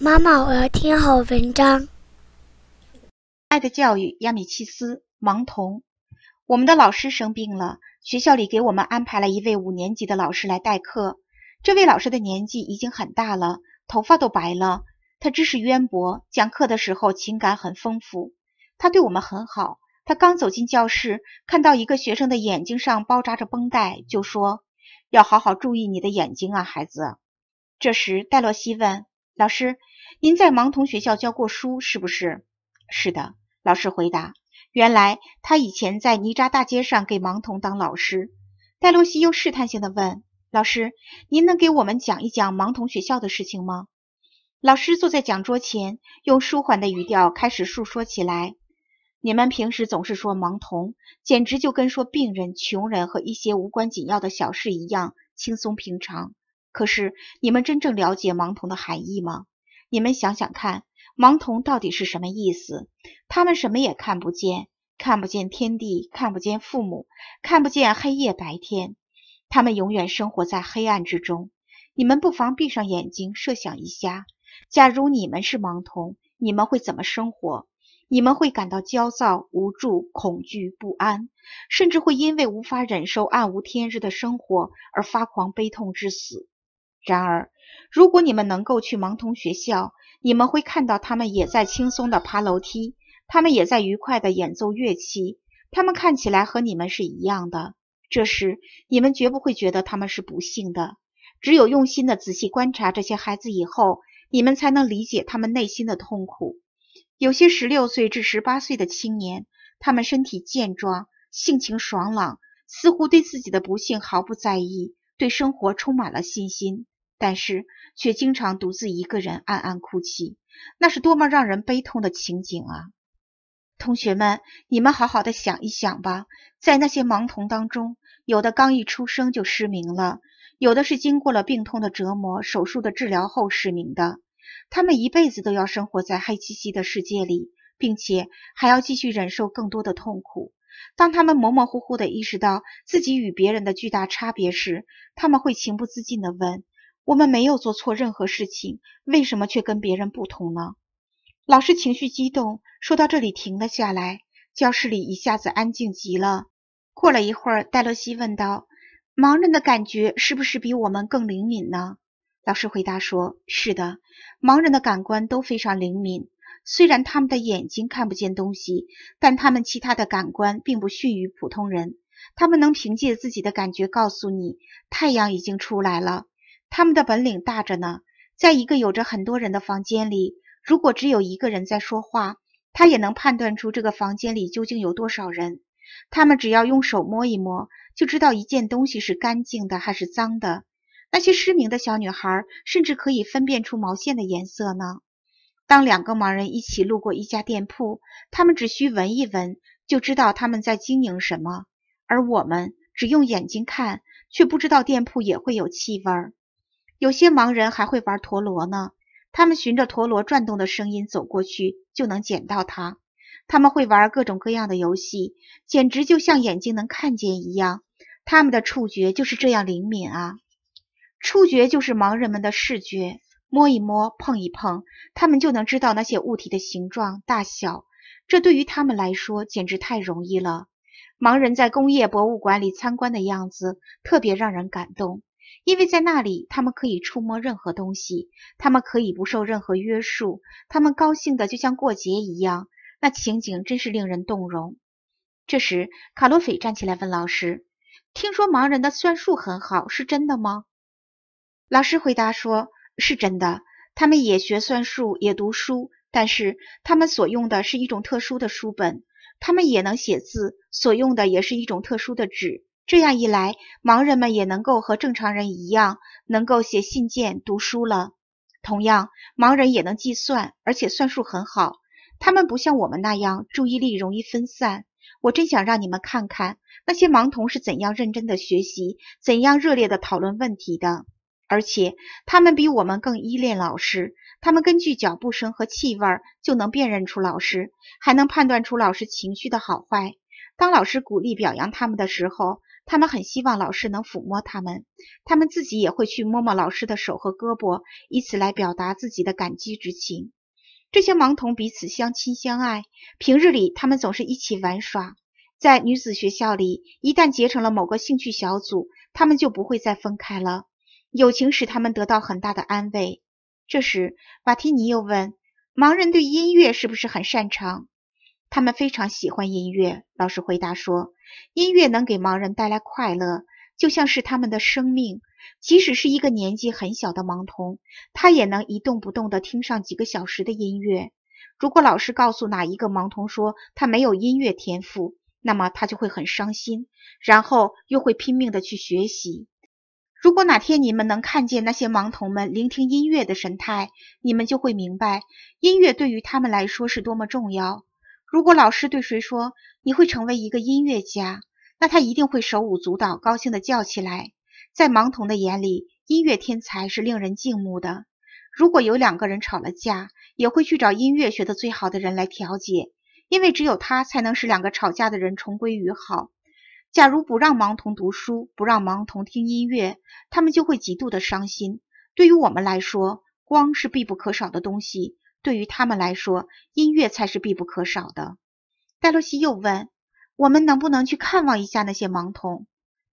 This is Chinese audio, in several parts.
妈妈，我要听好文章。《爱的教育》亚米契斯，《盲童》。我们的老师生病了，学校里给我们安排了一位五年级的老师来代课。这位老师的年纪已经很大了，头发都白了。他知识渊博，讲课的时候情感很丰富。他对我们很好。他刚走进教室，看到一个学生的眼睛上包扎着绷带，就说：“要好好注意你的眼睛啊，孩子。”这时，戴洛西问。老师，您在盲童学校教过书是不是？是的，老师回答。原来他以前在泥渣大街上给盲童当老师。戴洛西又试探性地问：“老师，您能给我们讲一讲盲童学校的事情吗？”老师坐在讲桌前，用舒缓的语调开始述说起来：“你们平时总是说盲童，简直就跟说病人、穷人和一些无关紧要的小事一样，轻松平常。”可是，你们真正了解盲童的含义吗？你们想想看，盲童到底是什么意思？他们什么也看不见，看不见天地，看不见父母，看不见黑夜白天，他们永远生活在黑暗之中。你们不妨闭上眼睛，设想一下，假如你们是盲童，你们会怎么生活？你们会感到焦躁、无助、恐惧、不安，甚至会因为无法忍受暗无天日的生活而发狂、悲痛至死。然而，如果你们能够去盲童学校，你们会看到他们也在轻松的爬楼梯，他们也在愉快的演奏乐器，他们看起来和你们是一样的。这时，你们绝不会觉得他们是不幸的。只有用心的仔细观察这些孩子以后，你们才能理解他们内心的痛苦。有些十六岁至十八岁的青年，他们身体健壮，性情爽朗，似乎对自己的不幸毫不在意，对生活充满了信心。但是却经常独自一个人暗暗哭泣，那是多么让人悲痛的情景啊！同学们，你们好好的想一想吧。在那些盲童当中，有的刚一出生就失明了，有的是经过了病痛的折磨、手术的治疗后失明的。他们一辈子都要生活在黑漆漆的世界里，并且还要继续忍受更多的痛苦。当他们模模糊糊的意识到自己与别人的巨大差别时，他们会情不自禁的问。我们没有做错任何事情，为什么却跟别人不同呢？老师情绪激动，说到这里停了下来。教室里一下子安静极了。过了一会儿，戴洛西问道：“盲人的感觉是不是比我们更灵敏呢？”老师回答说：“是的，盲人的感官都非常灵敏。虽然他们的眼睛看不见东西，但他们其他的感官并不逊于普通人。他们能凭借自己的感觉告诉你，太阳已经出来了。”他们的本领大着呢，在一个有着很多人的房间里，如果只有一个人在说话，他也能判断出这个房间里究竟有多少人。他们只要用手摸一摸，就知道一件东西是干净的还是脏的。那些失明的小女孩甚至可以分辨出毛线的颜色呢。当两个盲人一起路过一家店铺，他们只需闻一闻，就知道他们在经营什么。而我们只用眼睛看，却不知道店铺也会有气味儿。有些盲人还会玩陀螺呢，他们循着陀螺转动的声音走过去就能捡到它。他们会玩各种各样的游戏，简直就像眼睛能看见一样。他们的触觉就是这样灵敏啊！触觉就是盲人们的视觉，摸一摸，碰一碰，他们就能知道那些物体的形状、大小。这对于他们来说简直太容易了。盲人在工业博物馆里参观的样子特别让人感动。因为在那里，他们可以触摸任何东西，他们可以不受任何约束，他们高兴的就像过节一样，那情景真是令人动容。这时，卡洛菲站起来问老师：“听说盲人的算术很好，是真的吗？”老师回答说：“是真的，他们也学算术，也读书，但是他们所用的是一种特殊的书本，他们也能写字，所用的也是一种特殊的纸。”这样一来，盲人们也能够和正常人一样，能够写信件、读书了。同样，盲人也能计算，而且算术很好。他们不像我们那样注意力容易分散。我真想让你们看看那些盲童是怎样认真的学习，怎样热烈的讨论问题的。而且，他们比我们更依恋老师。他们根据脚步声和气味就能辨认出老师，还能判断出老师情绪的好坏。当老师鼓励表扬他们的时候，他们很希望老师能抚摸他们，他们自己也会去摸摸老师的手和胳膊，以此来表达自己的感激之情。这些盲童彼此相亲相爱，平日里他们总是一起玩耍。在女子学校里，一旦结成了某个兴趣小组，他们就不会再分开了。友情使他们得到很大的安慰。这时，瓦提尼又问：盲人对音乐是不是很擅长？他们非常喜欢音乐。老师回答说：“音乐能给盲人带来快乐，就像是他们的生命。即使是一个年纪很小的盲童，他也能一动不动的听上几个小时的音乐。如果老师告诉哪一个盲童说他没有音乐天赋，那么他就会很伤心，然后又会拼命的去学习。如果哪天你们能看见那些盲童们聆听音乐的神态，你们就会明白音乐对于他们来说是多么重要。”如果老师对谁说你会成为一个音乐家，那他一定会手舞足蹈，高兴地叫起来。在盲童的眼里，音乐天才是令人敬慕的。如果有两个人吵了架，也会去找音乐学得最好的人来调解，因为只有他才能使两个吵架的人重归于好。假如不让盲童读书，不让盲童听音乐，他们就会极度的伤心。对于我们来说，光是必不可少的东西。对于他们来说，音乐才是必不可少的。戴洛西又问：“我们能不能去看望一下那些盲童？”“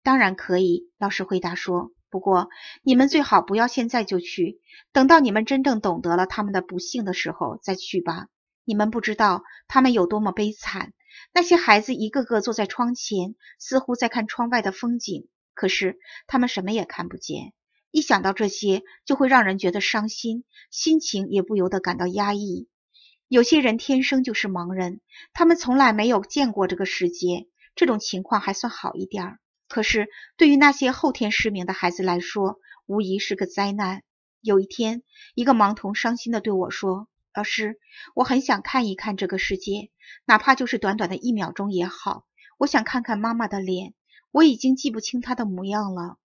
当然可以。”老师回答说，“不过，你们最好不要现在就去，等到你们真正懂得了他们的不幸的时候再去吧。你们不知道他们有多么悲惨。那些孩子一个个坐在窗前，似乎在看窗外的风景，可是他们什么也看不见。”一想到这些，就会让人觉得伤心，心情也不由得感到压抑。有些人天生就是盲人，他们从来没有见过这个世界，这种情况还算好一点。可是，对于那些后天失明的孩子来说，无疑是个灾难。有一天，一个盲童伤心地对我说：“老师，我很想看一看这个世界，哪怕就是短短的一秒钟也好。我想看看妈妈的脸，我已经记不清她的模样了。”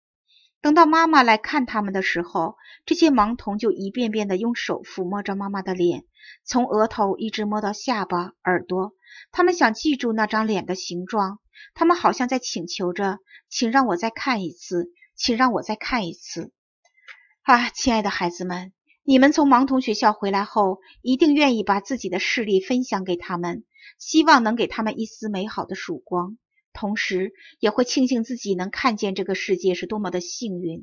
等到妈妈来看他们的时候，这些盲童就一遍遍地用手抚摸着妈妈的脸，从额头一直摸到下巴、耳朵。他们想记住那张脸的形状。他们好像在请求着：“请让我再看一次，请让我再看一次。”啊，亲爱的孩子们，你们从盲童学校回来后，一定愿意把自己的视力分享给他们，希望能给他们一丝美好的曙光。同时，也会庆幸自己能看见这个世界是多么的幸运。